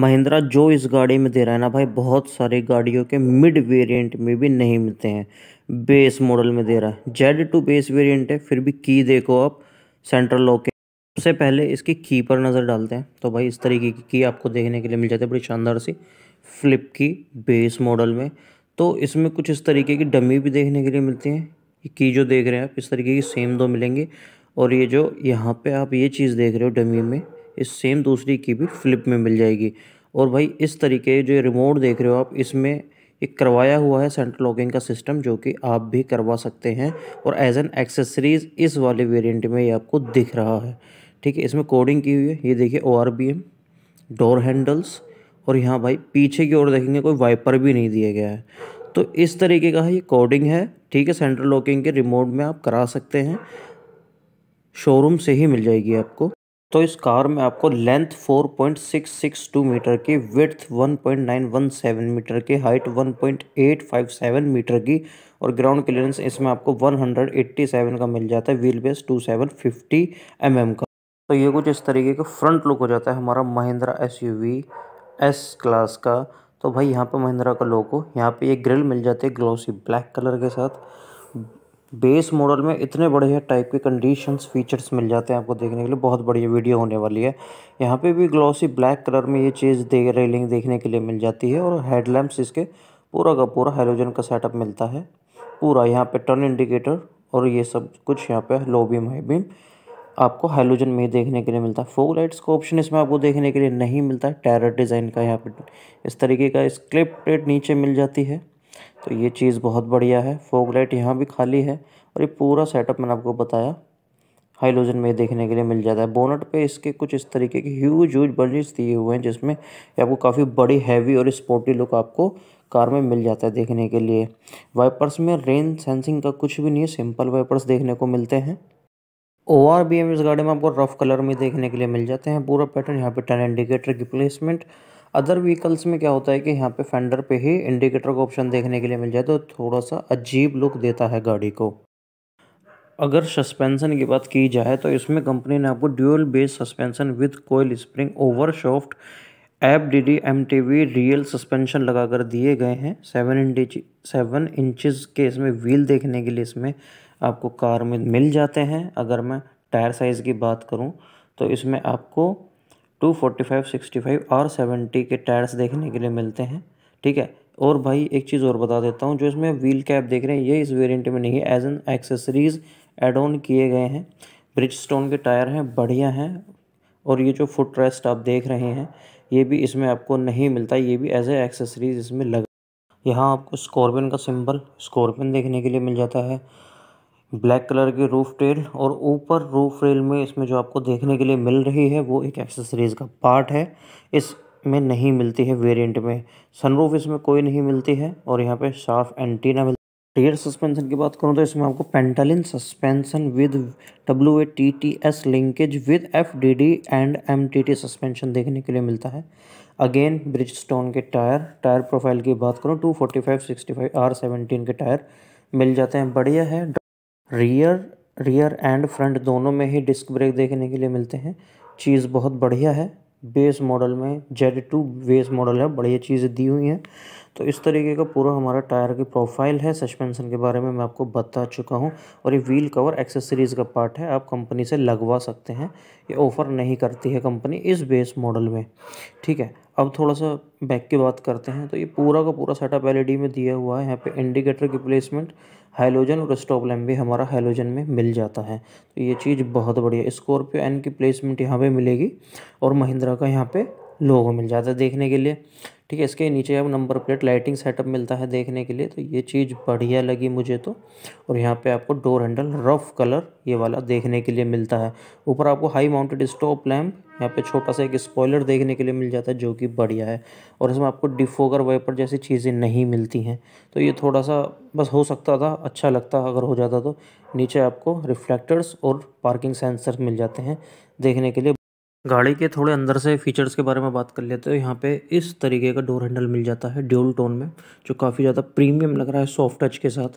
महिंद्रा जो इस गाड़ी में दे रहा है ना भाई बहुत सारी गाड़ियों के मिड वेरिएंट में भी नहीं मिलते हैं बेस मॉडल में दे रहा है जेड टू बेस वेरिएंट है फिर भी की देखो आप सेंट्रल लॉक के सबसे पहले इसकी की पर नज़र डालते हैं तो भाई इस तरीके की की आपको देखने के लिए मिल जाती है बड़ी शानदार सी फ्लिप की बेस मॉडल में तो इसमें कुछ इस तरीके की डमी भी देखने के लिए मिलती हैं की जो देख रहे हैं आप इस तरीके की सेम दो मिलेंगे और ये जो यहाँ पे आप ये चीज़ देख रहे हो डमी में इस सेम दूसरी की भी फ्लिप में मिल जाएगी और भाई इस तरीके जो रिमोट देख रहे हो आप इसमें एक करवाया हुआ है सेंट्रल लॉकिंग का सिस्टम जो कि आप भी करवा सकते हैं और एज एन एक्सेसरीज इस वाले वेरिएंट में ये आपको दिख रहा है ठीक है इसमें कोडिंग की हुई है ये देखिए O R V M door handles और यहाँ भाई पीछे की ओर देखेंगे कोई वाइपर भी नहीं दिया गया है तो इस तरीके का है ये कोडिंग है ठीक है सेंट्रल लॉकिंग के रिमोट में आप करा सकते हैं शोरूम से ही मिल जाएगी आपको तो इस कार में आपको लेंथ 4.662 मीटर की विथ 1.917 मीटर की हाइट 1.857 मीटर की और ग्राउंड क्लियरेंस इसमें आपको 187 का मिल जाता है व्हील बेस 2750 mm का तो ये कुछ इस तरीके का फ्रंट लुक हो जाता है हमारा महिंद्रा एसयूवी एस क्लास का तो भाई यहाँ पे महिंद्रा का लोगो यहाँ पे ये ग्रिल मिल जाती है ग्लोसी ब्लैक कलर के साथ बेस मॉडल में इतने बढ़िया टाइप के कंडीशंस फीचर्स मिल जाते हैं आपको देखने के लिए बहुत बढ़िया वीडियो होने वाली है यहाँ पे भी ग्लॉसी ब्लैक कलर में ये चीज़ दे रेलिंग देखने के लिए मिल जाती है और हेडलैम्प्स इसके पूरा का पूरा हाइड्रोजन का सेटअप मिलता है पूरा यहाँ पे टर्न इंडिकेटर और ये सब कुछ यहाँ पे लो बीम हाई बीम आपको हाइड्रोजन में ही देखने के लिए मिलता है फोक लाइट्स का ऑप्शन इसमें आपको देखने के लिए नहीं मिलता है टैरर डिज़ाइन का यहाँ पर इस तरीके का स्क्रिप्ट नीचे मिल जाती है तो ये चीज़ बहुत बढ़िया है फोक लाइट यहाँ भी खाली है और ये पूरा सेटअप मैंने आपको बताया हाइलोजन में देखने के लिए मिल जाता है बोनट पे इसके कुछ इस तरीके के ह्यूज ह्यूज बल्जिस दिए हुए हैं जिसमें आपको काफ़ी बड़ी हैवी और स्पोर्टी लुक आपको कार में मिल जाता है देखने के लिए वाइपर्स में रेन सेंसिंग का कुछ भी नहीं है सिंपल वाइपर्स देखने को मिलते हैं ओ आर बी एम इस गाड़ी में आपको रफ कलर में देखने के लिए मिल जाते हैं पूरा पैटर्न यहाँ पे टर्न इंडिकेटर की प्लेसमेंट अदर व्हीकल्स में क्या होता है कि यहाँ पे फेंडर पे ही इंडिकेटर का ऑप्शन देखने के लिए मिल जाए तो थोड़ा सा अजीब लुक देता है गाड़ी को अगर सस्पेंशन की बात की जाए तो इसमें कंपनी ने आपको dual base suspension with coil spring over soft एप D D M T V rear suspension लगाकर दिए गए हैं सेवन इंच सेवन इंचज़ के इसमें व्हील देखने के लिए इसमें आपको कार में मिल जाते हैं अगर मैं टायर साइज़ की बात करूं तो इसमें आपको two forty five sixty five और सेवेंटी के टायर्स देखने के लिए मिलते हैं ठीक है और भाई एक चीज़ और बता देता हूँ जो इसमें व्हील कैप देख रहे हैं ये इस वेरियंट में नहीं है as an accessories add on किए गए हैं ब्रिज स्टोन के टायर हैं बढ़िया हैं और ये जो फुट रेस्ट आप देख रहे हैं ये भी इसमें आपको नहीं मिलता ये भी एज ए एक्सेसरीज इसमें लग यहाँ आपको स्कॉर्पियन का सिंबल स्कॉर्पियन देखने के लिए मिल जाता है ब्लैक कलर की रूफ टेल और ऊपर रूफ रेल में इसमें जो आपको देखने के लिए मिल रही है वो एक एक्सेसरीज का पार्ट है इसमें नहीं मिलती है वेरिएंट में सनरूफ इसमें कोई नहीं मिलती है और यहाँ पे शार्फ एंटीना मिलती टेयर सस्पेंशन की बात करूँ तो इसमें आपको pentalink suspension with W A T T S linkage with F D D and M T T suspension देखने के लिए मिलता है अगेन ब्रिज स्टोन के टायर टायर प्रोफाइल की बात करूँ two forty five sixty five R seventeen के टायर मिल जाते हैं बढ़िया है रियर रियर एंड फ्रंट दोनों में ही डिस्क ब्रेक देखने के लिए मिलते हैं चीज़ बहुत बढ़िया है बेस मॉडल में जेड टू बेस मॉडल है बढ़िया चीज़ें दी हुई हैं तो इस तरीके का पूरा हमारा टायर की प्रोफाइल है सस्पेंशन के बारे में मैं आपको बता चुका हूँ और ये व्हील कवर एक्सेसरीज़ का पार्ट है आप कंपनी से लगवा सकते हैं ये ऑफ़र नहीं करती है कंपनी इस बेस मॉडल में ठीक है अब थोड़ा सा बैक की बात करते हैं तो ये पूरा का पूरा सेटअप एलईडी में दिया हुआ है यहाँ पे इंडिकेटर की प्लेसमेंट हाइलोजन और स्टॉप लैम्प भी हमारा हाइलोजन में मिल जाता है तो ये चीज़ बहुत बढ़िया स्कॉर्पियो एन की प्लेसमेंट यहाँ पे मिलेगी और महिंद्रा का यहाँ पे लोगों मिल जाता है देखने के लिए ठीक है इसके नीचे अब नंबर प्लेट लाइटिंग सेटअप मिलता है देखने के लिए तो ये चीज़ बढ़िया लगी मुझे तो और यहाँ पे आपको डोर हैंडल रफ कलर ये वाला देखने के लिए मिलता है ऊपर आपको हाई माउंटेड स्टॉप लैम्प यहाँ पे छोटा सा एक स्पॉयलर देखने के लिए मिल जाता है जो कि बढ़िया है और इसमें आपको डिफोगर वेपर जैसी चीज़ें नहीं मिलती हैं तो ये थोड़ा सा बस हो सकता था अच्छा लगता अगर हो जाता तो नीचे आपको रिफ्लेक्टर्स और पार्किंग सेंसर मिल जाते हैं देखने के लिए गाड़ी के थोड़े अंदर से फीचर्स के बारे में बात कर लेते हो यहाँ पे इस तरीके का डोर हैंडल मिल जाता है ड्यूल टोन में जो काफ़ी ज़्यादा प्रीमियम लग रहा है सॉफ्ट टच के साथ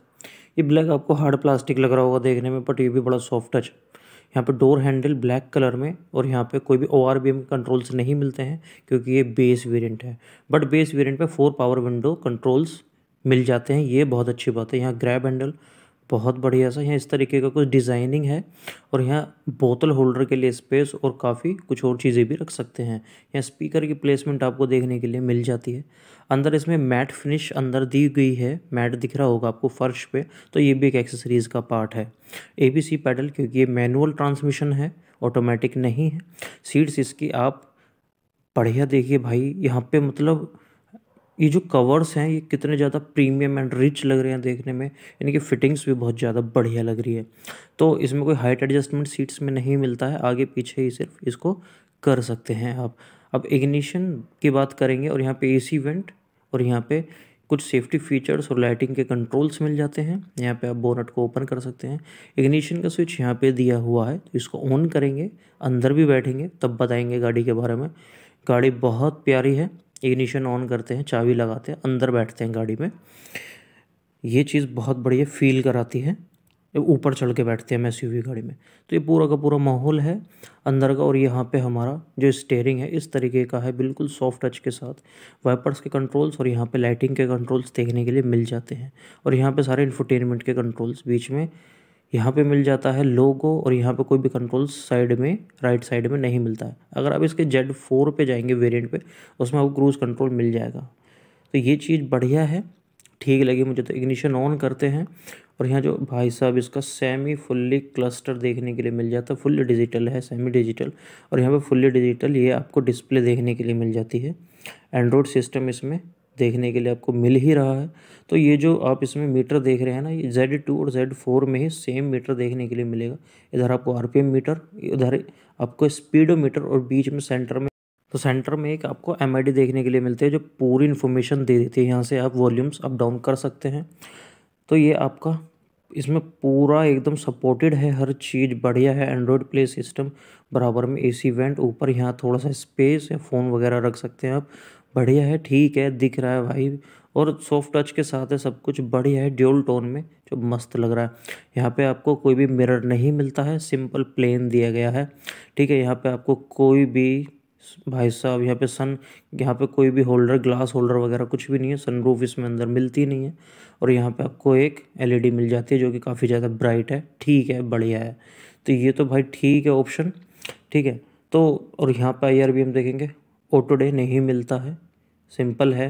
ये ब्लैक आपको हार्ड प्लास्टिक लग रहा होगा देखने में बट ये भी बड़ा सॉफ्ट टच यहाँ पे डोर हैंडल ब्लैक कलर में और यहाँ पे कोई भी O R V M controls नहीं मिलते हैं क्योंकि ये बेस वेरियंट है बट बेस वेरियंट में फोर पावर विंडो कंट्रोल्स मिल जाते हैं ये बहुत अच्छी बात है यहाँ ग्रैब हैंडल बहुत बढ़िया सा यहाँ इस तरीके का कुछ डिज़ाइनिंग है और यहाँ बोतल होल्डर के लिए स्पेस और काफ़ी कुछ और चीज़ें भी रख सकते हैं यहाँ स्पीकर की प्लेसमेंट आपको देखने के लिए मिल जाती है अंदर इसमें मैट फिनिश अंदर दी गई है मैट दिख रहा होगा आपको फ़र्श पे तो ये भी एक एक्सेसरीज़ का पार्ट है ए बी सी पैडल क्योंकि ये मैनुअल ट्रांसमिशन है ऑटोमेटिक नहीं है सीट्स इसकी आप बढ़िया देखिए भाई यहाँ पर मतलब ये जो कवर्स हैं ये कितने ज़्यादा प्रीमियम एंड रिच लग रहे हैं देखने में इनकी फिटिंग्स भी बहुत ज़्यादा बढ़िया लग रही है तो इसमें कोई हाइट एडजस्टमेंट सीट्स में नहीं मिलता है आगे पीछे ही सिर्फ इसको कर सकते हैं आप अब इग्निशन की बात करेंगे और यहाँ पे एसी वेंट और यहाँ पे कुछ सेफ्टी फीचर्स और लाइटिंग के कंट्रोल्स मिल जाते हैं यहाँ पे आप बोनट को ओपन कर सकते हैं इग्निशन का स्विच यहाँ पे दिया हुआ है तो इसको ऑन करेंगे अंदर भी बैठेंगे तब बताएंगे गाड़ी के बारे में गाड़ी बहुत प्यारी है इग्निशन ऑन करते हैं चाबी लगाते हैं अंदर बैठते हैं गाड़ी में ये चीज़ बहुत बढ़िया फील कराती है ऊपर चढ़ के बैठते हैं हम एस गाड़ी में तो ये पूरा का पूरा माहौल है अंदर का और यहाँ पे हमारा जो स्टेयरिंग है इस तरीके का है बिल्कुल सॉफ्ट टच के साथ वाइपर्स के कंट्रोल्स और यहाँ पे लाइटिंग के कंट्रोल्स देखने के लिए मिल जाते हैं और यहाँ पे सारे इन्फोटेनमेंट के कंट्रोल्स बीच में यहाँ पे मिल जाता है लोगो और यहाँ पे कोई भी कंट्रोल साइड में राइट साइड में नहीं मिलता है अगर आप इसके जेड फोर पर जाएंगे वेरिएंट पे उसमें आपको क्रूज़ कंट्रोल मिल जाएगा तो ये चीज़ बढ़िया है ठीक लगी मुझे तो इग्निशन ऑन करते हैं और यहाँ जो भाई साहब इसका सेमी फुल्ली क्लस्टर देखने के लिए मिल जाता है फुल्ली डिजिटल है सेमी डिजिटल और यहाँ पे फुल्ली डिजिटल ये आपको डिस्प्ले देखने के लिए मिल जाती है एंड्रॉयड सिस्टम इसमें देखने के लिए आपको मिल ही रहा है तो ये जो आप इसमें मीटर देख रहे हैं ना ये जेड टू और जेड फोर में ही सेम मीटर देखने के लिए मिलेगा इधर आपको आरपीएम मीटर इधर आपको स्पीडोमीटर और बीच में सेंटर में तो सेंटर में एक आपको एम देखने के लिए मिलती है जो पूरी इन्फॉर्मेशन दे देती है यहाँ से आप वॉल्यूम्स अप डाउन कर सकते हैं तो ये आपका इसमें पूरा एकदम सपोर्टेड है हर चीज़ बढ़िया है एंड्रॉयड प्ले सिस्टम बराबर में ए सी वेंट ऊपर यहाँ थोड़ा सा स्पेस या फ़ोन वगैरह रख सकते हैं आप बढ़िया है ठीक है दिख रहा है भाई और सॉफ्ट टच के साथ है सब कुछ बढ़िया है ड्यूल टोन में जो मस्त लग रहा है यहाँ पे आपको कोई भी मिरर नहीं मिलता है सिंपल प्लेन दिया गया है ठीक है यहाँ पे आपको कोई भी भाई साहब यहाँ पे सन यहाँ पे कोई भी होल्डर ग्लास होल्डर वगैरह कुछ भी नहीं है सनरूफ इसमें अंदर मिलती नहीं है और यहाँ पे आपको एक एलईडी मिल जाती है जो कि काफ़ी ज़्यादा ब्राइट है ठीक है बढ़िया है तो ये तो भाई ठीक है ऑप्शन ठीक है तो और यहाँ पे आई हम देखेंगे ऑटोडे नहीं मिलता है सिंपल है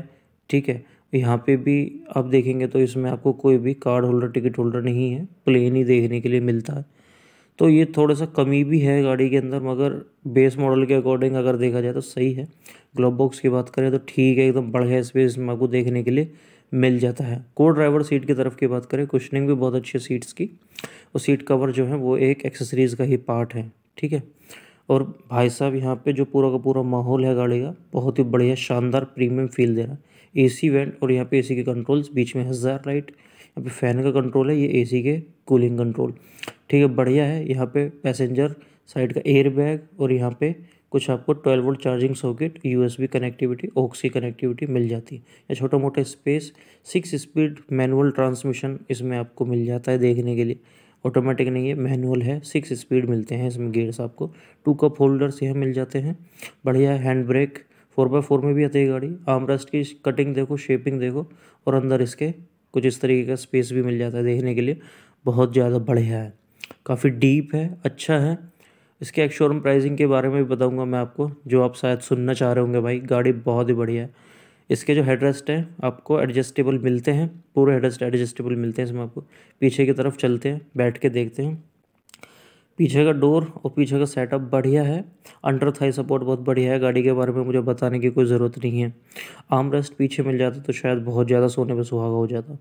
ठीक है यहाँ पे भी आप देखेंगे तो इसमें आपको कोई भी कार्ड होल्डर टिकट होल्डर नहीं है प्लेन ही देखने के लिए मिलता है तो ये थोड़ा सा कमी भी है गाड़ी के अंदर मगर बेस मॉडल के अकॉर्डिंग अगर देखा जाए तो सही है ग्लोब बॉक्स की बात करें तो ठीक है एकदम बढ़िया स्पेस में आपको देखने के लिए मिल जाता है को ड्राइवर सीट की तरफ की बात करें कुशनिंग भी बहुत अच्छी सीट्स की और सीट कवर जो है वो एक एक्सेसरीज़ का ही पार्ट है ठीक है और भाई साहब यहाँ पे जो पूरा का पूरा माहौल है गाड़ी का बहुत ही बढ़िया शानदार प्रीमियम फील दे रहा है एसी वेंट और यहाँ पे एसी के कंट्रोल्स बीच में हज़ार लाइट यहाँ पे फ़ैन का कंट्रोल है ये एसी के कूलिंग कंट्रोल ठीक है बढ़िया है यहाँ पे पैसेंजर साइड का एयर बैग और यहाँ पे कुछ आपको twelve volt charging socket U connectivity aux connectivity मिल जाती है या छोटा मोटा space six speed manual transmission इसमें आपको मिल जाता है देखने के लिए ऑटोमेटिक नहीं है मैनुअल है सिक्स स्पीड मिलते हैं इसमें गेयर्स आपको टू कप होल्डर्स यह मिल जाते हैं बढ़िया hand brake four by four में भी आती है गाड़ी आमरस्ट की कटिंग देखो शेपिंग देखो और अंदर इसके कुछ इस तरीके का स्पेस भी मिल जाता है देखने के लिए बहुत ज़्यादा बढ़िया है काफ़ी डीप है अच्छा है इसके एक्शोरूम प्राइसिंग के बारे में भी बताऊँगा मैं आपको जो आप शायद सुनना चाह रहे होंगे भाई गाड़ी बहुत ही बढ़िया है इसके जो हेडरेस्ट हैं आपको एडजस्टेबल मिलते हैं पूरे हेडरेस्ट एडजस्टेबल मिलते हैं इसमें आपको पीछे की तरफ चलते हैं बैठ के देखते हैं पीछे का डोर और पीछे का सेटअप बढ़िया है अंडर थाई सपोर्ट बहुत बढ़िया है गाड़ी के बारे में मुझे बताने की कोई ज़रूरत नहीं है आर्म रेस्ट पीछे मिल जाता तो शायद बहुत ज़्यादा सोने पर सुहागा हो जाता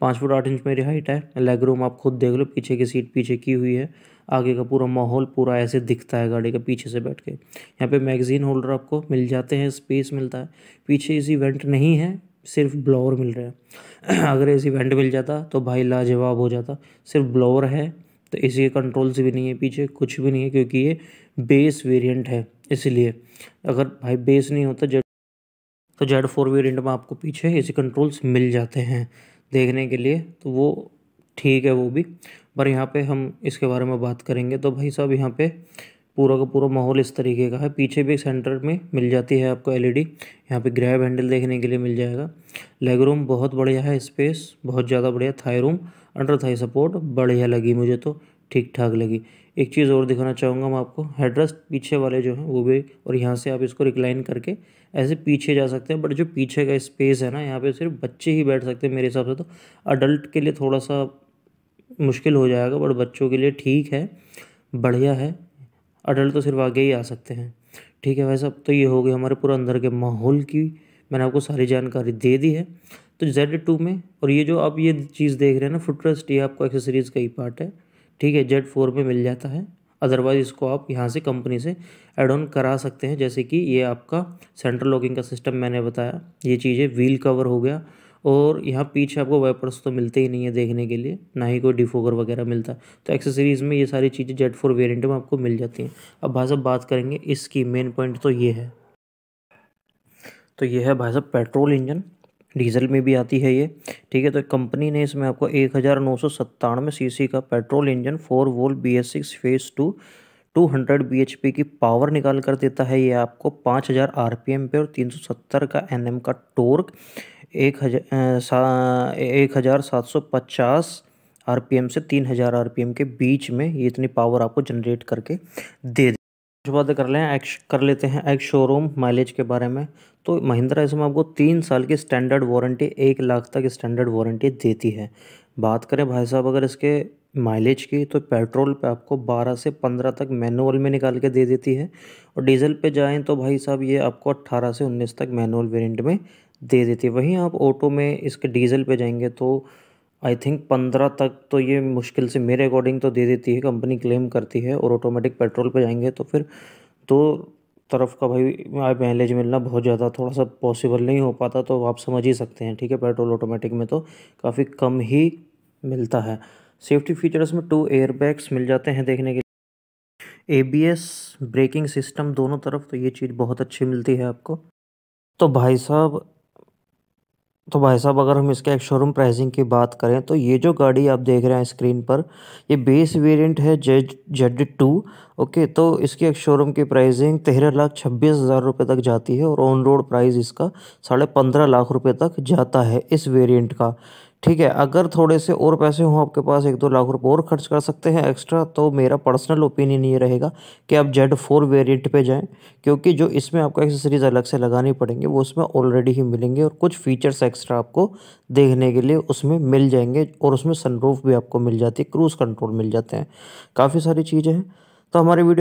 पाँच फुट आठ इंच मेरी हाइट है लेग रूम आप खुद देख लो पीछे की सीट पीछे की हुई है आगे का पूरा माहौल पूरा ऐसे दिखता है गाड़ी के पीछे से बैठ के यहाँ पे मैगज़ीन होल्डर आपको मिल जाते हैं स्पेस मिलता है पीछे इसी इवेंट नहीं है सिर्फ ब्लोअर मिल रहा है अगर इसी इवेंट मिल जाता तो भाई लाजवाब हो जाता सिर्फ ब्लोअर है तो इसी के कंट्रोल्स भी नहीं है पीछे कुछ भी नहीं है क्योंकि ये बेस वेरियंट है इसलिए अगर भाई बेस नहीं होता जेड तो जेड फोर वेरियंट में आपको पीछे इसी कंट्रोल्स मिल जाते हैं देखने के लिए तो वो ठीक है वो भी पर यहाँ पे हम इसके बारे में बात करेंगे तो भाई साहब यहाँ पे पूरा का पूरा माहौल इस तरीके का है पीछे भी सेंटर में मिल जाती है आपको एलईडी e यहाँ पर ग्रैब हैंडल देखने के लिए मिल जाएगा लेग रूम बहुत बढ़िया है स्पेस बहुत ज़्यादा बढ़िया thigh room under thigh support बढ़िया लगी मुझे तो ठीक ठाक लगी एक चीज़ और दिखाना चाहूँगा मैं आपको हेडरेस्ट पीछे वाले जो हैं वो भी और यहाँ से आप इसको रिक्लाइन करके ऐसे पीछे जा सकते हैं बट जो पीछे का स्पेस है ना यहाँ पे सिर्फ बच्चे ही बैठ सकते हैं मेरे हिसाब से तो अडल्ट के लिए थोड़ा सा मुश्किल हो जाएगा बट बच्चों के लिए ठीक है बढ़िया है अडल्ट तो सिर्फ आगे ही आ सकते हैं ठीक है वैसे अब तो ये हो गया हमारे पूरा अंदर के माहौल की मैंने आपको सारी जानकारी दे दी है तो जेड टू में और ये जो आप ये चीज़ देख रहे हैं ना फुटरेस्ट ये आपको एक्सेसरीज़ का ही पार्ट है ठीक है जेड फोर में मिल जाता है अदरवाइज़ इसको आप यहाँ से कंपनी से एड ऑन करा सकते हैं जैसे कि ये आपका सेंट्रल लॉकिंग का सिस्टम मैंने बताया ये चीज़ें व्हील कवर हो गया और यहाँ पीछे आपको वाइपर्स तो मिलते ही नहीं है देखने के लिए ना ही कोई डिफोगर वगैरह मिलता तो एक्सेसरीज़ में ये सारी चीज़ें जेड फोर वेरियंट में आपको मिल जाती हैं अब भाई साहब बात करेंगे इसकी मेन पॉइंट तो ये है तो ये है भाई साहब पेट्रोल इंजन डीजल में भी आती है ये ठीक है तो कंपनी ने इसमें आपको एक हज़ार नौ सौ सत्तानवे सी का petrol engine four volt B S six phase two two hundred B H P की पावर निकाल कर देता है ये आपको पाँच हज़ार आर पी एम पे और तीन सौ सत्तर का एन एम का टोर्क एक हज़ार एक हज़ार सात सौ पचास आर पी एम से तीन हज़ार आर पी एम के बीच में ये इतनी पावर आपको जनरेट करके दे दे कुछ बातें कर लें एक्श कर लेते हैं एक्स शोरूम माइलेज के बारे में तो महिंद्रा इसमें आपको तीन साल की स्टैंडर्ड वारंटी एक लाख तक स्टैंडर्ड वारंटी देती है बात करें भाई साहब अगर इसके माइलेज की तो पेट्रोल पे आपको 12 से 15 तक मैनुअल में निकाल के दे देती है और डीजल पे जाएं तो भाई साहब ये आपको 18 से 19 तक मैनुअल वेरिएंट में दे देती है वहीं आप ऑटो में इसके डीज़ल पे जाएंगे तो आई थिंक पंद्रह तक तो ये मुश्किल से मेरे अकॉर्डिंग तो दे देती है कंपनी क्लेम करती है और ऑटोमेटिक पेट्रोल पे जाएंगे तो फिर दो तरफ का भाई माइलेज मिलना बहुत ज़्यादा थोड़ा सा पॉसिबल नहीं हो पाता तो आप समझ ही सकते हैं ठीक है पेट्रोल ऑटोमेटिक में तो काफ़ी कम ही मिलता है सेफ्टी फीचर्स में टू एयरबैग्स मिल जाते हैं देखने के लिए ए ब्रेकिंग सिस्टम दोनों तरफ तो ये चीज़ बहुत अच्छी मिलती है आपको तो भाई साहब तो भाई साहब अगर हम इसके एक शोरूम प्राइसिंग की बात करें तो ये जो गाड़ी आप देख रहे हैं स्क्रीन पर ये बेस वेरिएंट है जेड जेड टू ओके तो इसकी एक शोरूम की प्राइसिंग तेरह लाख छब्बीस हज़ार रुपये तक जाती है और ऑन रोड प्राइस इसका साढ़े पंद्रह लाख रुपये तक जाता है इस वेरिएंट का ठीक है अगर थोड़े से और पैसे हों आपके पास एक दो लाख रुपये और खर्च कर सकते हैं एक्स्ट्रा तो मेरा पर्सनल ओपिनियन ये रहेगा कि आप जेड फोर वेरियंट पर जाएँ क्योंकि जो इसमें आपको एक्सेसरीज अलग से लगानी पड़ेंगे वो उसमें ऑलरेडी ही मिलेंगे और कुछ फीचर्स एक्स्ट्रा आपको देखने के लिए उसमें मिल जाएंगे और उसमें सनरूफ भी आपको मिल जाती है क्रूज़ कंट्रोल मिल जाते हैं काफ़ी सारी चीज़ें हैं तो हमारी वीडियो